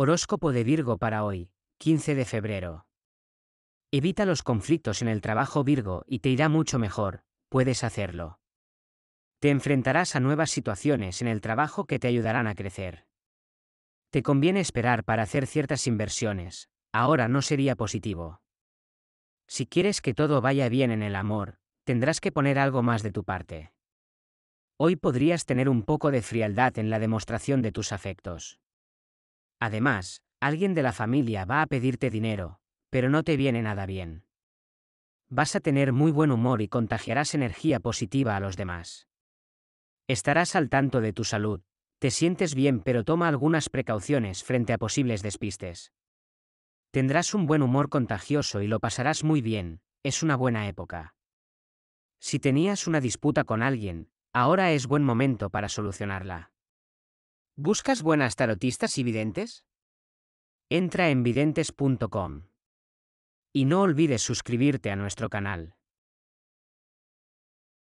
Horóscopo de Virgo para hoy, 15 de febrero. Evita los conflictos en el trabajo Virgo y te irá mucho mejor, puedes hacerlo. Te enfrentarás a nuevas situaciones en el trabajo que te ayudarán a crecer. Te conviene esperar para hacer ciertas inversiones, ahora no sería positivo. Si quieres que todo vaya bien en el amor, tendrás que poner algo más de tu parte. Hoy podrías tener un poco de frialdad en la demostración de tus afectos. Además, alguien de la familia va a pedirte dinero, pero no te viene nada bien. Vas a tener muy buen humor y contagiarás energía positiva a los demás. Estarás al tanto de tu salud, te sientes bien pero toma algunas precauciones frente a posibles despistes. Tendrás un buen humor contagioso y lo pasarás muy bien, es una buena época. Si tenías una disputa con alguien, ahora es buen momento para solucionarla. ¿Buscas buenas tarotistas y videntes? Entra en videntes.com. Y no olvides suscribirte a nuestro canal.